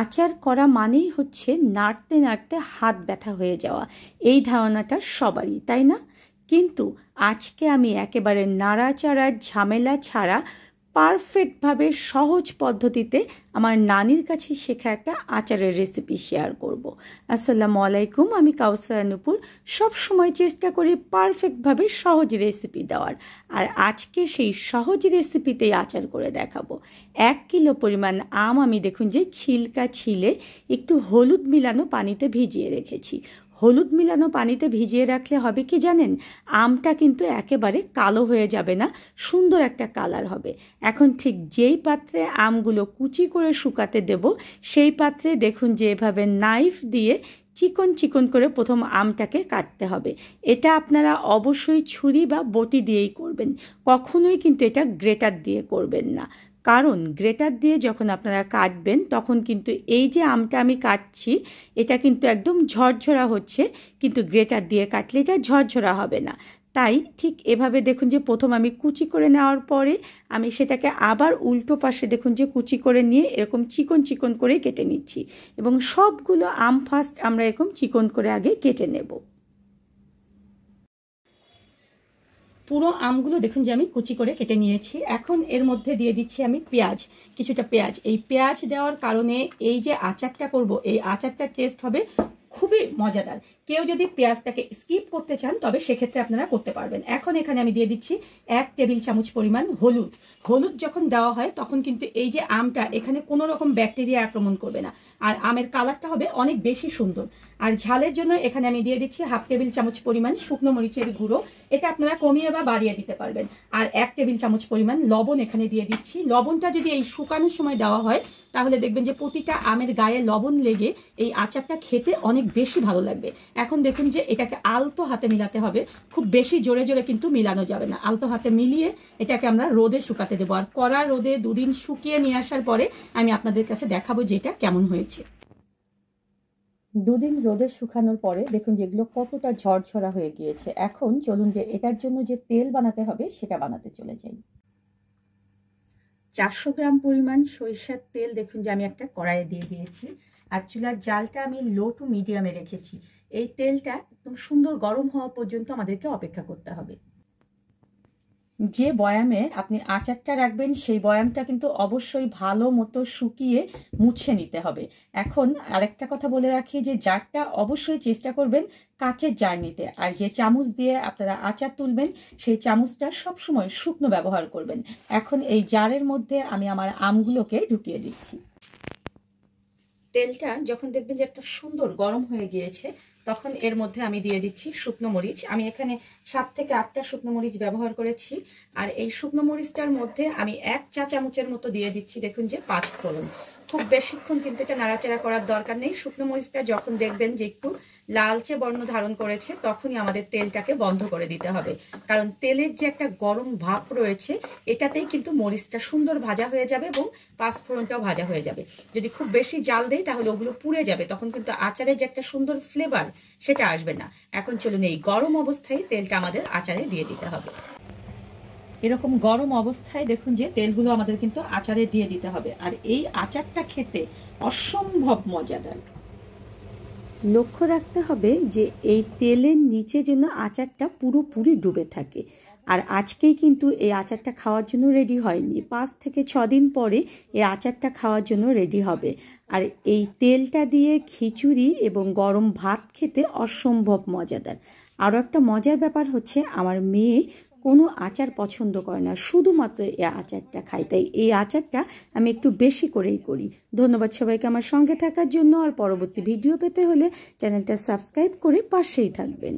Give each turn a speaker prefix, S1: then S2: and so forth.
S1: আচার করা মানেই হচ্ছে নাড়তে নাড়তে হাত ব্যথা হয়ে যাওয়া এই ধারণাটা সবারই তাই না কিন্তু আজকে আমি একেবারে নাড়াচাড়া ঝামেলা ছাড়া পারফেক্টভাবে সহজ পদ্ধতিতে আমার নানির কাছে শেখা একটা আচারের রেসিপি শেয়ার করব। আসসালামু আলাইকুম আমি কাউসারা নুপুর সময় চেষ্টা করি পারফেক্টভাবে সহজ রেসিপি দেওয়ার আর আজকে সেই সহজ রেসিপিতেই আচার করে দেখাবো এক কিলো পরিমাণ আম আমি দেখুন যে ছিলকা ছিলে একটু হলুদ মিলানো পানিতে ভিজিয়ে রেখেছি হলুদ মিলানো পানিতে ভিজিয়ে রাখলে হবে কি জানেন আমটা কিন্তু একেবারে কালো হয়ে যাবে না সুন্দর একটা কালার হবে এখন ঠিক যেই পাত্রে আমগুলো কুচি করে শুকাতে দেব সেই পাত্রে দেখুন যেভাবে নাইফ দিয়ে চিকন চিকন করে প্রথম আমটাকে কাটতে হবে এটা আপনারা অবশ্যই ছুরি বা বটি দিয়েই করবেন কখনোই কিন্তু এটা গ্রেটার দিয়ে করবেন না কারণ গ্রেটার দিয়ে যখন আপনারা কাটবেন তখন কিন্তু এই যে আমটা আমি কাটছি এটা কিন্তু একদম ঝরঝরা হচ্ছে কিন্তু গ্রেটার দিয়ে কাটলে এটা ঝরঝরা হবে না তাই ঠিক এভাবে দেখুন যে প্রথম আমি কুচি করে নেওয়ার পরে আমি সেটাকে আবার উল্টো পাশে দেখুন যে কুচি করে নিয়ে এরকম চিকন চিকন করে কেটে নিচ্ছি এবং সবগুলো আম ফার্স্ট আমরা এরকম চিকন করে আগে কেটে নেব পুরো আমগুলো দেখুন যে আমি কুচি করে কেটে নিয়েছি এখন এর মধ্যে দিয়ে দিচ্ছি আমি পেঁয়াজ কিছুটা পেঁয়াজ এই পেঁয়াজ দেওয়ার কারণে এই যে আচারটা করব এই আচারটার টেস্ট হবে খুবই মজাদার কেউ যদি পেঁয়াজটাকে স্কিপ করতে চান তবে সেক্ষেত্রে আপনারা করতে পারবেন এখন এখানে আমি দিয়ে দিচ্ছি এক টেবিল চামচ পরিমাণ হলুদ হলুদ যখন দেওয়া হয় তখন কিন্তু এই যে আমটা এখানে কোনো রকম ব্যাকটেরিয়া আক্রমণ করবে না আর আমের কালারটা হবে অনেক বেশি সুন্দর আর ঝালের জন্য এখানে আমি দিয়ে দিচ্ছি হাফ টেবিল চামচ পরিমাণ শুকনো মরিচের গুঁড়ো এটা আপনারা কমিয়ে বা বাড়িয়ে দিতে পারবেন আর এক টেবিল চামচ পরিমাণ লবণ এখানে দিয়ে দিচ্ছি লবণটা যদি এই শুকানোর সময় দেওয়া হয় তাহলে দেখবেন যে প্রতিটা আমের গায়ে লবণ লেগে এই আচারটা খেতে অনেক বেশি ভালো লাগবে এখন দেখুন যে এটাকে আলতো হাতে মিলাতে হবে খুব বেশি জোরে জোরে কিন্তু মিলানো যাবে না আলতো হাতে মিলিয়ে এটাকে আমরা রোদে শুকাতে দেবো আর কড়া রোদে দুদিন শুকিয়ে নিয়ে আসার পরে আমি আপনাদের কাছে দেখাবো যে এটা কেমন হয়েছে দুদিন রোদে শুকানোর পরে দেখুন যেগুলো কতটা ঝরঝরা হয়ে গিয়েছে এখন চলুন যে এটার জন্য যে তেল বানাতে হবে সেটা বানাতে চলে যাই চারশো গ্রাম পরিমাণ সরিষার তেল দেখুন যে আমি একটা কড়াইয়ে দিয়ে দিয়েছি আর চুলার জালটা আমি লো টু মিডিয়ামে রেখেছি এই তেলটা একদম সুন্দর গরম হওয়া পর্যন্ত আমাদেরকে অপেক্ষা করতে হবে যে বয়ামে আপনি আচারটা রাখবেন সেই বয়ামটা কিন্তু অবশ্যই ভালো মতো শুকিয়ে মুছে নিতে হবে এখন আরেকটা কথা বলে রাখি যে জারটা অবশ্যই চেষ্টা করবেন কাচের জার নিতে আর যে চামচ দিয়ে আপনারা আচার তুলবেন সেই চামচটা সবসময় শুকনো ব্যবহার করবেন এখন এই জারের মধ্যে আমি আমার আমগুলোকে ঢুকিয়ে দিচ্ছি তেলটা যখন দেখবেন যে একটা সুন্দর গরম হয়ে গিয়েছে তখন এর মধ্যে আমি দিয়ে দিচ্ছি শুকনো মরিচ আমি এখানে সাত থেকে আটটা শুকনো মরিচ ব্যবহার করেছি আর এই শুকনো মরিচটার মধ্যে আমি এক চা চামচের মতো দিয়ে দিচ্ছি দেখুন যে পাঁচ ফোড়ন খুব বেশিক্ষণ কিন্তু এটা নাড়াচাড়া করার দরকার নেই শুকনো মরিচটা যখন দেখবেন যে একটু লালচে বর্ণ ধারণ করেছে তখনই আমাদের তেলটাকে বন্ধ করে দিতে হবে কারণ তেলের যে একটা গরম ভাপ রয়েছে এটাতেই কিন্তু মরিচটা সুন্দর ভাজা হয়ে যাবে এবং পাঁচফোড়নটাও ভাজা হয়ে যাবে যদি খুব বেশি জাল দেয় তাহলে ওগুলো পুড়ে যাবে তখন কিন্তু আচারের যে একটা সুন্দর ফ্লেভার সেটা আসবে না এখন চলুন এই গরম অবস্থায় তেলটা আমাদের আচারে দিয়ে দিতে হবে এরকম গরম অবস্থায় দেখুন যে তেলগুলো আমাদের কিন্তু আচারে দিয়ে দিতে হবে আর এই আচারটা খেতে অসম্ভব মজাদার লক্ষ্য রাখতে হবে যে এই তেলের নিচে যেন আচারটা পুরোপুরি ডুবে থাকে আর আজকেই কিন্তু এই আচারটা খাওয়ার জন্য রেডি হয়নি পাঁচ থেকে ছ দিন পরে এই আচারটা খাওয়ার জন্য রেডি হবে আর এই তেলটা দিয়ে খিচুড়ি এবং গরম ভাত খেতে অসম্ভব মজাদার আরও একটা মজার ব্যাপার হচ্ছে আমার মেয়ে কোনো আচার পছন্দ করে না শুধুমাত্র এই আচারটা খাই তাই এই আচারটা আমি একটু বেশি করেই করি ধন্যবাদ সবাইকে আমার সঙ্গে থাকার জন্য আর পরবর্তী ভিডিও পেতে হলে চ্যানেলটা সাবস্ক্রাইব করে পাশেই থাকবেন